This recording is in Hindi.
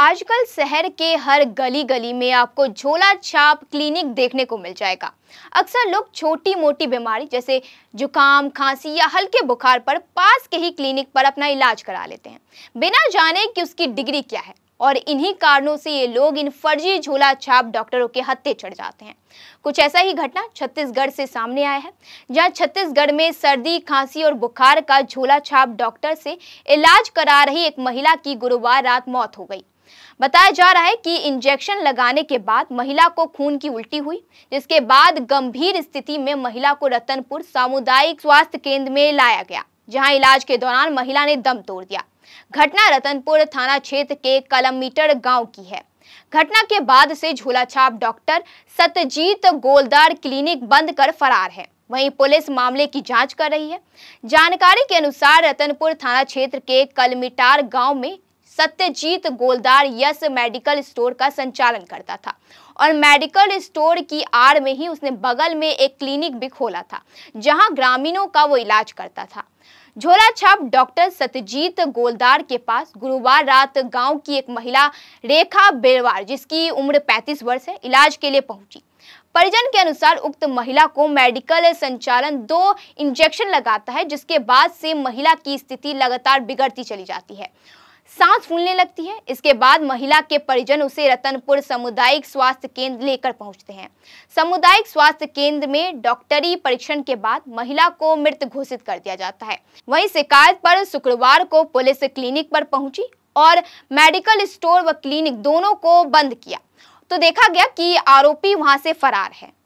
आजकल शहर के हर गली गली में आपको झोला छाप क्लिनिक देखने को मिल जाएगा अक्सर लोग छोटी मोटी बीमारी जैसे जुकाम खांसी या हल्के बुखार पर पास के ही क्लिनिक पर अपना इलाज करा लेते हैं बिना जाने कि उसकी डिग्री क्या है और इन्हीं कारणों से ये लोग इन फर्जी झोला छाप डॉक्टरों के हत्ते चढ़ जाते हैं कुछ ऐसा ही घटना छत्तीसगढ़ से सामने आया है जहां छत्तीसगढ़ में सर्दी खांसी और बुखार का झोला छाप डॉक्टर से इलाज करा रही एक महिला की गुरुवार रात मौत हो गई बताया जा रहा है कि इंजेक्शन लगाने के बाद महिला को खून की उल्टी हुई जिसके बाद गंभीर स्थिति में महिला को रतनपुर सामुदायिक स्वास्थ्य केंद्र में लाया गया जहां इलाज के दौरान महिला ने दम तोड़ दिया घटना रतनपुर थाना क्षेत्र के कलमीटर गांव की है घटना के बाद से झोलाछाप डॉक्टर सत्यजीत गोलदार क्लिनिक बंद कर फरार है वहीं पुलिस मामले की जांच कर रही है जानकारी के अनुसार रतनपुर थाना क्षेत्र के कलमिटार गांव में सत्यजीत गोलदार यस मेडिकल स्टोर का संचालन करता था और मेडिकल स्टोर की आड़ में ही उसने बगल में एक क्लिनिक भी खोला था जहां ग्रामीणों का वो इलाज करता था झोला छाप डॉक्टर सत्यजीत गोलदार के पास गुरुवार रात गांव की एक महिला रेखा बेरवार जिसकी उम्र 35 वर्ष है इलाज के लिए पहुंची परिजन के अनुसार उक्त महिला को मेडिकल संचालन दो इंजेक्शन लगाता है जिसके बाद से महिला की स्थिति लगातार बिगड़ती चली जाती है सांस फूलने लगती है इसके बाद महिला के परिजन उसे रतनपुर सामुदायिक स्वास्थ्य केंद्र लेकर पहुंचते हैं सामुदायिक स्वास्थ्य केंद्र में डॉक्टरी परीक्षण के बाद महिला को मृत घोषित कर दिया जाता है वहीं शिकायत पर शुक्रवार को पुलिस क्लिनिक पर पहुंची और मेडिकल स्टोर व क्लिनिक दोनों को बंद किया तो देखा गया कि आरोपी वहां से फरार है